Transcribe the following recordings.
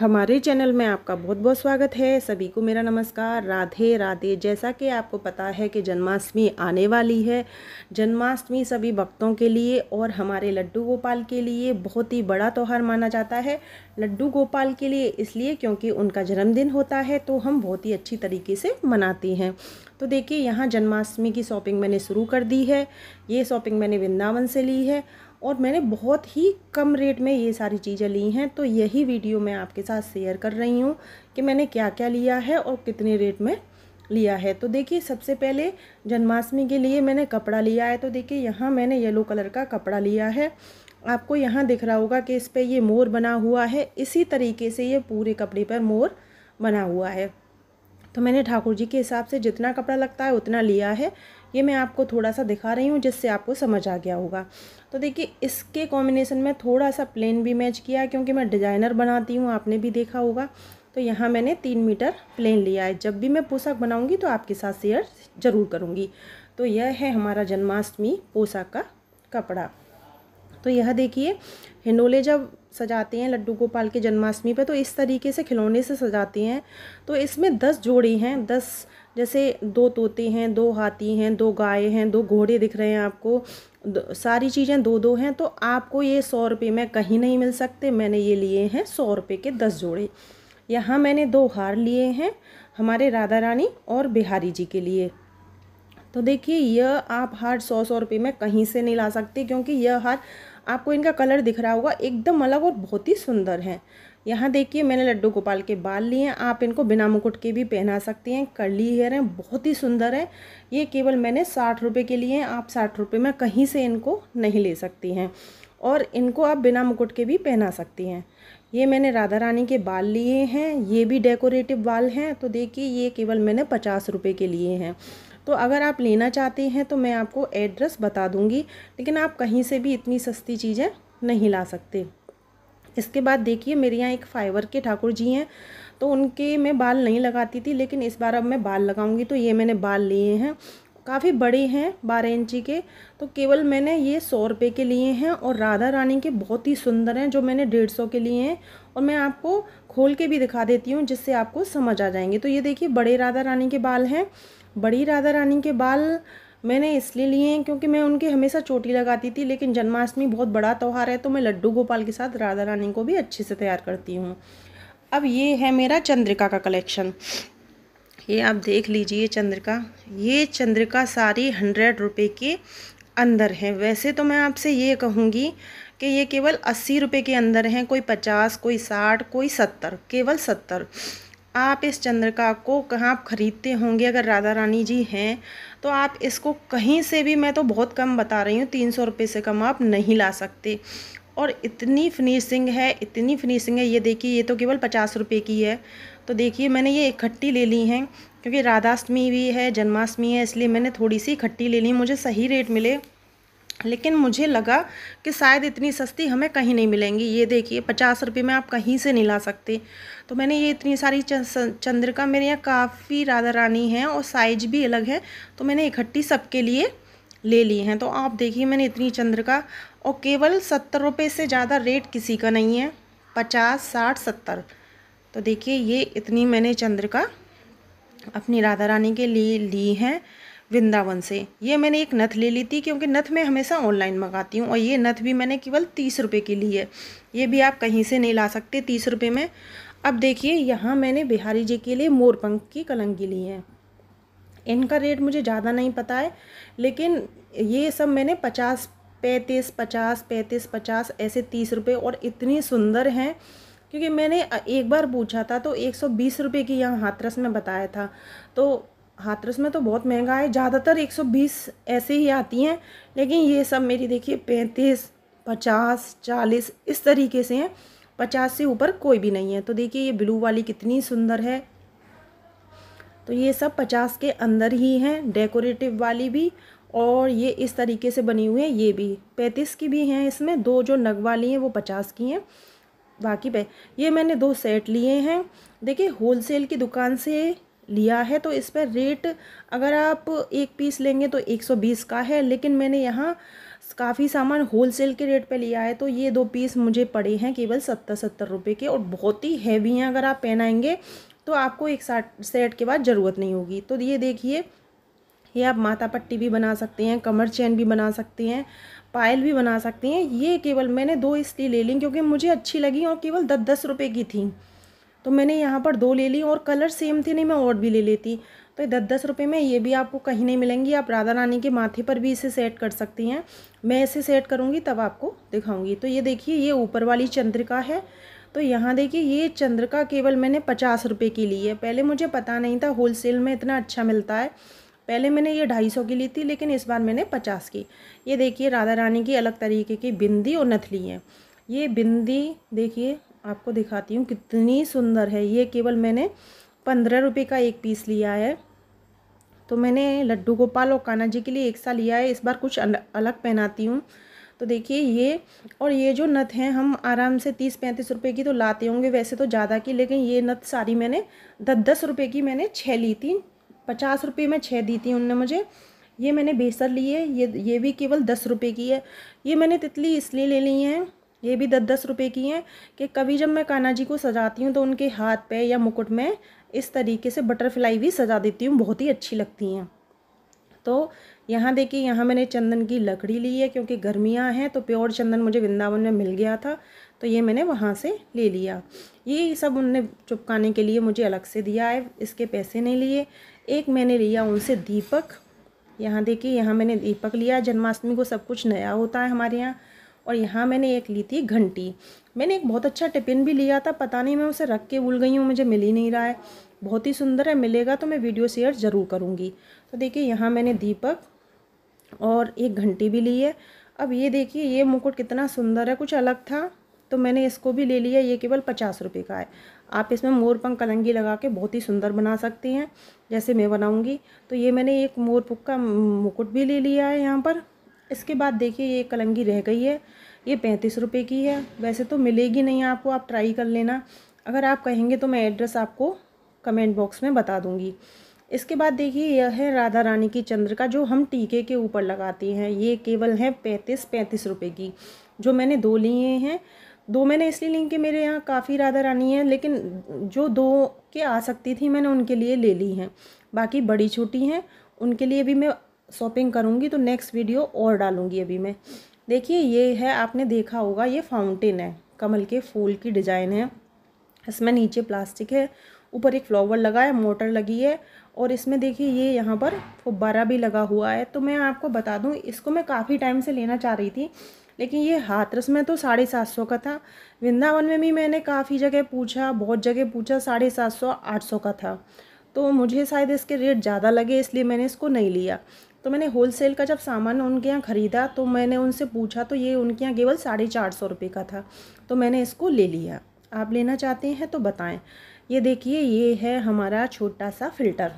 हमारे चैनल में आपका बहुत बहुत स्वागत है सभी को मेरा नमस्कार राधे राधे जैसा कि आपको पता है कि जन्माष्टमी आने वाली है जन्माष्टमी सभी भक्तों के लिए और हमारे लड्डू गोपाल के लिए बहुत ही बड़ा त्यौहार माना जाता है लड्डू गोपाल के लिए इसलिए क्योंकि उनका जन्मदिन होता है तो हम बहुत ही अच्छी तरीके से मनाते हैं तो देखिए यहाँ जन्माष्टमी की शॉपिंग मैंने शुरू कर दी है ये शॉपिंग मैंने वृंदावन से ली है और मैंने बहुत ही कम रेट में ये सारी चीज़ें ली हैं तो यही वीडियो मैं आपके साथ शेयर कर रही हूँ कि मैंने क्या क्या लिया है और कितने रेट में लिया है तो देखिए सबसे पहले जन्माष्टमी के लिए मैंने कपड़ा लिया है तो देखिए यहाँ मैंने येलो कलर का कपड़ा लिया है आपको यहाँ दिख रहा होगा कि इस पर ये मोर बना हुआ है इसी तरीके से ये पूरे कपड़े पर मोर बना हुआ है तो मैंने ठाकुर जी के हिसाब से जितना कपड़ा लगता है उतना लिया है ये मैं आपको थोड़ा सा दिखा रही हूँ जिससे आपको समझ आ गया होगा तो देखिए इसके कॉम्बिनेशन में थोड़ा सा प्लेन भी मैच किया है क्योंकि मैं डिज़ाइनर बनाती हूँ आपने भी देखा होगा तो यहाँ मैंने तीन मीटर प्लेन लिया है जब भी मैं पोशाक बनाऊँगी तो आपके साथ शेयर ज़रूर करूँगी तो यह है हमारा जन्माष्टमी पोशाक का कपड़ा तो यह देखिए हिंडोले जब सजाते हैं लड्डू गोपाल के जन्माष्टमी पे तो इस तरीके से खिलौने से सजाते हैं तो इसमें दस जोड़ी हैं दस जैसे दो तोते हैं दो हाथी हैं दो गाय हैं दो घोड़े दिख रहे हैं आपको सारी चीज़ें दो दो हैं तो आपको ये सौ रुपये में कहीं नहीं मिल सकते मैंने ये लिए हैं सौ रुपये के दस जोड़े यहाँ मैंने दो हार लिए हैं हमारे राधा रानी और बिहारी जी के लिए तो देखिए यह आप हार सौ सौ रुपये में कहीं से नहीं ला सकते क्योंकि यह हार आपको इनका कलर दिख रहा होगा एकदम अलग और बहुत ही सुंदर है यहाँ देखिए मैंने लड्डू गोपाल के बाल लिए हैं आप इनको बिना मुकुट के भी पहना सकती हैं कर्ली हेयर हैं बहुत ही सुंदर है ये केवल मैंने साठ रुपये के लिए हैं आप साठ रुपये में कहीं से इनको नहीं ले सकती हैं और इनको आप बिना मुकुट के भी पहना सकती हैं ये मैंने राधा रानी के बाल लिए हैं ये भी डेकोरेटिव बाल हैं तो देखिए ये केवल मैंने पचास रुपये के लिए हैं तो अगर आप लेना चाहते हैं तो मैं आपको एड्रेस बता दूँगी लेकिन आप कहीं से भी इतनी सस्ती चीज़ें नहीं ला सकते इसके बाद देखिए मेरे यहाँ एक फाइवर के ठाकुर जी हैं तो उनके मैं बाल नहीं लगाती थी लेकिन इस बार अब मैं बाल लगाऊंगी तो ये मैंने बाल लिए हैं काफ़ी बड़े हैं बारह इंची के तो केवल मैंने ये सौ रुपये के लिए हैं और राधा रानी के बहुत ही सुंदर हैं जो मैंने डेढ़ सौ के लिए हैं और मैं आपको खोल के भी दिखा देती हूँ जिससे आपको समझ आ जाएंगे तो ये देखिए बड़े राधा रानी के बाल हैं बड़ी राधा रानी के बाल मैंने इसलिए लिए हैं क्योंकि मैं उनकी हमेशा चोटी लगाती थी लेकिन जन्माष्टमी बहुत बड़ा त्यौहार है तो मैं लड्डू गोपाल के साथ राधा रानी को भी अच्छे से तैयार करती हूँ अब ये है मेरा चंद्रिका का कलेक्शन ये आप देख लीजिए चंद्रिका ये चंद्रिका सारी हंड्रेड रुपये के अंदर है वैसे तो मैं आपसे ये कहूँगी कि ये केवल अस्सी रुपये के अंदर हैं कोई पचास कोई साठ कोई सत्तर केवल सत्तर आप इस चंद्रिका को कहाँ आप ख़रीदते होंगे अगर राधा रानी जी हैं तो आप इसको कहीं से भी मैं तो बहुत कम बता रही हूँ तीन सौ रुपये से कम आप नहीं ला सकते और इतनी फिनिशिंग है इतनी फिनिशिंग है ये देखिए ये तो केवल पचास रुपये की है तो देखिए मैंने ये इकट्ठी ले ली हैं क्योंकि राधाष्टमी भी है जन्माष्टमी है इसलिए मैंने थोड़ी सी इकट्ठी ले ली मुझे सही रेट मिले लेकिन मुझे लगा कि शायद इतनी सस्ती हमें कहीं नहीं मिलेंगी ये देखिए पचास रुपये में आप कहीं से नहीं ला सकते तो मैंने ये इतनी सारी चंद्रिका मेरे यहाँ काफ़ी राधा रानी हैं और साइज भी अलग है तो मैंने इकट्ठी सबके लिए ले ली हैं तो आप देखिए मैंने इतनी चंद्रिका और केवल सत्तर रुपये से ज़्यादा रेट किसी का नहीं है पचास साठ सत्तर तो देखिए ये इतनी मैंने चंद्रिका अपनी राधा रानी के लिए ली हैं वृंदावन से ये मैंने एक नथ ले ली थी क्योंकि नथ मैं हमेशा ऑनलाइन मंगाती हूँ और ये नथ भी मैंने केवल तीस रुपये की ली है ये भी आप कहीं से नहीं ला सकते तीस रुपये में अब देखिए यहाँ मैंने बिहारी जी के लिए मोरपंख की कलंगी ली है इनका रेट मुझे ज़्यादा नहीं पता है लेकिन ये सब मैंने पचास पैंतीस पचास पैंतीस पचास ऐसे तीस रुपये और इतनी सुंदर हैं क्योंकि मैंने एक बार पूछा था तो एक सौ बीस रुपये की यहाँ हाथरस में बताया था तो हाथरस तो में तो बहुत महंगा है ज़्यादातर 120 ऐसे ही आती हैं लेकिन ये सब मेरी देखिए पैंतीस पचास चालीस इस तरीके से हैं पचास से ऊपर कोई भी नहीं है तो देखिए ये ब्लू वाली कितनी सुंदर है तो ये सब पचास के अंदर ही हैं डेकोरेटिव वाली भी और ये इस तरीके से बनी हुई है ये भी पैंतीस की भी हैं इसमें दो जो नग वाली हैं वो पचास की हैं बाकी पे ये मैंने दो सेट लिए हैं देखिए होलसेल की दुकान से लिया है तो इस पर रेट अगर आप एक पीस लेंगे तो 120 का है लेकिन मैंने यहाँ काफ़ी सामान होलसेल के रेट पे लिया है तो ये दो पीस मुझे पड़े हैं केवल सत्तर सत्तर रुपये के और बहुत ही हैवी हैं अगर आप पहनाएंगे तो आपको एक साठ सेट के बाद ज़रूरत नहीं होगी तो ये देखिए ये आप माता पट्टी भी बना सकते हैं कमर चैन भी बना सकते हैं पायल भी बना सकते हैं ये केवल मैंने दो इसलिए ले ली क्योंकि मुझे अच्छी लगी और केवल दस दस रुपये की थी तो मैंने यहाँ पर दो ले ली और कलर सेम थे नहीं मैं और भी ले लेती तो दस दस रुपये में ये भी आपको कहीं नहीं मिलेंगी आप राधा रानी के माथे पर भी इसे सेट कर सकती हैं मैं इसे सेट करूँगी तब आपको दिखाऊँगी तो ये देखिए ये ऊपर वाली चंद्रिका है तो यहाँ देखिए ये चंद्रिका केवल मैंने पचास रुपये की ली है पहले मुझे पता नहीं था होलसेल में इतना अच्छा मिलता है पहले मैंने ये ढाई सौ की ली थी लेकिन इस बार मैंने पचास की ये देखिए राधा रानी की अलग तरीके की बिंदी और नथली है ये बिंदी देखिए आपको दिखाती हूँ कितनी सुंदर है ये केवल मैंने पंद्रह रुपये का एक पीस लिया है तो मैंने लड्डू गोपाल और कान्हा जी के लिए एक सा लिया है इस बार कुछ अल, अलग पहनाती हूँ तो देखिए ये और ये जो नथ हैं हम आराम से तीस पैंतीस रुपए की तो लाते होंगे वैसे तो ज़्यादा की लेकिन ये नथ सारी मैंने दस दस रुपये की मैंने छः ली थी पचास रुपये में छः दी थी उनने मुझे ये मैंने बेसर ली है ये ये भी केवल दस रुपये की है ये मैंने तितली इसलिए ले ली है ये भी दस दस रुपये की हैं कि कभी जब मैं कान्हा जी को सजाती हूँ तो उनके हाथ पे या मुकुट में इस तरीके से बटरफ्लाई भी सजा देती हूँ बहुत ही अच्छी लगती हैं तो यहाँ देखिए यहाँ मैंने चंदन की लकड़ी ली है क्योंकि गर्मियाँ हैं तो प्योर चंदन मुझे वृंदावन में मिल गया था तो ये मैंने वहाँ से ले लिया ये सब उनने चुपकाने के लिए मुझे अलग से दिया है इसके पैसे नहीं लिए एक मैंने लिया उनसे दीपक यहाँ देखिए यहाँ मैंने दीपक लिया जन्माष्टमी को सब कुछ नया होता है हमारे यहाँ और यहाँ मैंने एक ली थी घंटी मैंने एक बहुत अच्छा टिफिन भी लिया था पता नहीं मैं उसे रख के भूल गई हूँ मुझे मिल ही नहीं रहा है बहुत ही सुंदर है मिलेगा तो मैं वीडियो शेयर ज़रूर करूँगी तो देखिए यहाँ मैंने दीपक और एक घंटी भी ली है अब ये देखिए ये मुकुट कितना सुंदर है कुछ अलग था तो मैंने इसको भी ले लिया ये केवल पचास रुपये का है आप इसमें मोर पंख कलंगी लगा के बहुत ही सुंदर बना सकती हैं जैसे मैं बनाऊंगी तो ये मैंने एक मोर का मुकुट भी ले लिया है यहाँ पर इसके बाद देखिए ये कलंगी रह गई है ये पैंतीस रुपये की है वैसे तो मिलेगी नहीं आपको आप ट्राई कर लेना अगर आप कहेंगे तो मैं एड्रेस आपको कमेंट बॉक्स में बता दूंगी इसके बाद देखिए यह है राधा रानी की का जो हम टीके के ऊपर लगाते हैं ये केवल है पैंतीस पैंतीस रुपये की जो मैंने दो लिए हैं दो मैंने इसलिए ली कि मेरे यहाँ काफ़ी राधा रानी है लेकिन जो दो के आ सकती थी मैंने उनके लिए ले ली हैं बाकी बड़ी छोटी हैं उनके लिए भी मैं शॉपिंग करूँगी तो नेक्स्ट वीडियो और डालूँगी अभी मैं देखिए ये है आपने देखा होगा ये फाउंटेन है कमल के फूल की डिज़ाइन है इसमें नीचे प्लास्टिक है ऊपर एक फ्लावर लगा है मोटर लगी है और इसमें देखिए ये यहाँ पर फुब्बारा भी लगा हुआ है तो मैं आपको बता दूँ इसको मैं काफ़ी टाइम से लेना चाह रही थी लेकिन ये हाथरस में तो साढ़े सात सौ का था वृंदावन में भी मैंने काफ़ी जगह पूछा बहुत जगह पूछा साढ़े सात सौ आठ सौ का था तो मुझे शायद इसके रेट ज़्यादा लगे इसलिए मैंने इसको नहीं लिया तो मैंने होलसेल का जब सामान उनके यहाँ ख़रीदा तो मैंने उनसे पूछा तो ये उनके यहाँ केवल साढ़े चार सौ रुपये का था तो मैंने इसको ले लिया आप लेना चाहते हैं तो बताएं ये देखिए ये है हमारा छोटा सा फ़िल्टर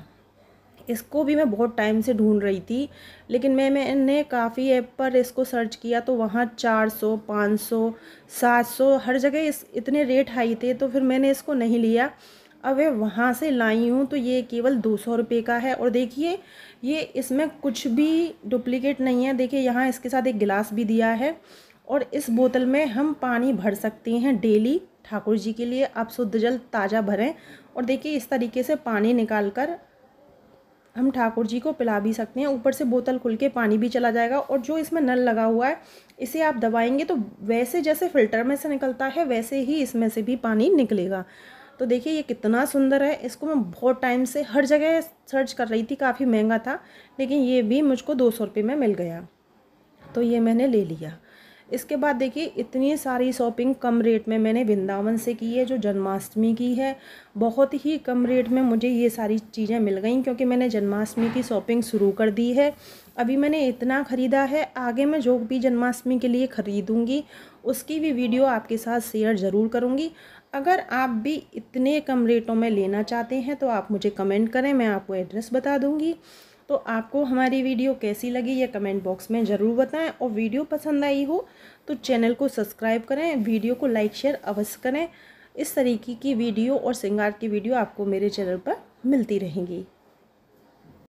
इसको भी मैं बहुत टाइम से ढूंढ रही थी लेकिन मैं मैंने काफ़ी ऐप पर इसको सर्च किया तो वहाँ चार सौ पाँच सौ सात सौ हर जगह इस इतने रेट हाई थे तो फिर मैंने इसको नहीं लिया अब वे वहाँ से लाई हूँ तो ये केवल दो सौ रुपये का है और देखिए ये इसमें कुछ भी डुप्लीकेट नहीं है देखिए यहाँ इसके साथ एक गिलास भी दिया है और इस बोतल में हम पानी भर सकते हैं डेली ठाकुर जी के लिए आप शुद्ध जल ताज़ा भरें और देखिए इस तरीके से पानी निकाल कर हम ठाकुर जी को पिला भी सकते हैं ऊपर से बोतल खुल के पानी भी चला जाएगा और जो इसमें नल लगा हुआ है इसे आप दबाएंगे तो वैसे जैसे फ़िल्टर में से निकलता है वैसे ही इसमें से भी पानी निकलेगा तो देखिए ये कितना सुंदर है इसको मैं बहुत टाइम से हर जगह सर्च कर रही थी काफ़ी महंगा था लेकिन ये भी मुझको दो सौ रुपये में मिल गया तो ये मैंने ले लिया इसके बाद देखिए इतनी सारी शॉपिंग कम रेट में मैंने वृंदावन से की है जो जन्माष्टमी की है बहुत ही कम रेट में मुझे ये सारी चीज़ें मिल गई क्योंकि मैंने जन्माष्टमी की शॉपिंग शुरू कर दी है अभी मैंने इतना ख़रीदा है आगे मैं जो भी जन्माष्टमी के लिए ख़रीदूँगी उसकी भी वीडियो आपके साथ शेयर ज़रूर करूँगी अगर आप भी इतने कम रेटों में लेना चाहते हैं तो आप मुझे कमेंट करें मैं आपको एड्रेस बता दूंगी तो आपको हमारी वीडियो कैसी लगी ये कमेंट बॉक्स में ज़रूर बताएं और वीडियो पसंद आई हो तो चैनल को सब्सक्राइब करें वीडियो को लाइक शेयर अवश्य करें इस तरीके की वीडियो और श्रृंगार की वीडियो आपको मेरे चैनल पर मिलती रहेंगी